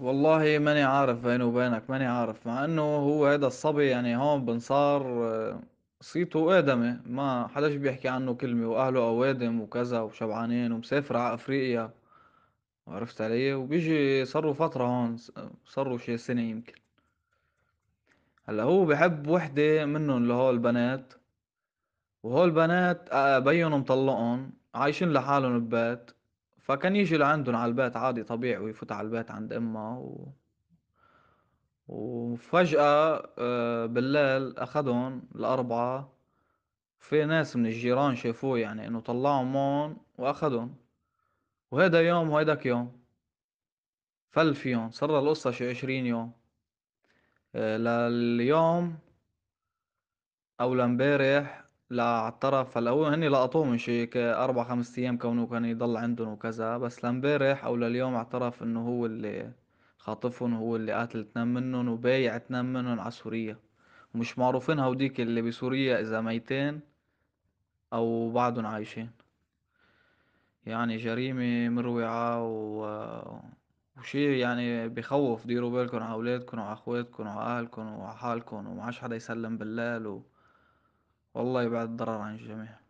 والله ماني عارف بيني وبينك ماني عارف مع انه هو هذا الصبي يعني هون بنصار آه، صيته ادمي ما حداش بيحكي عنه كلمة واهله اوادم وكذا وشبعانين ومسافر على افريقيا عرفت علي وبيجي صاروا فترة هون صاروا شي سنة يمكن هلا هو بحب وحدة منهم اللي هو البنات وهول البنات آه، بينهم بيهم مطلقهم عايشين لحالهم ببيت فكان يجي لعندهم على البيت عادي طبيعي ويفوت على البيت عند امه و... وفجأة آه، بالليل اخدهم الاربعة في ناس من الجيران شافوه يعني انه طلعوا مون واخدهم وهيدا يوم وهيداك يوم فل فيهم صار القصة شي عشرين يوم آه، لليوم او لامبارح لا اعترف هلا هو هني لقطوه من شي اربع خمس ايام كونه كان يضل عندهم وكذا بس لامبارح او لليوم اعترف انه هو اللي خاطفهم هو اللي قاتل اتنين منهم وبايع اتنين منهم على سوريا ومش معروفين هوديك اللي بسوريا اذا ميتين او بعدهم عايشين يعني جريمة مروعة و... وشي يعني بخوف ديروا بالكم على أولادكم وعلى أخواتكم وعلى أهلكم وعلى حالكم ومعاش حدا يسلم بالليل و... والله يبعد الضرر عن الجميع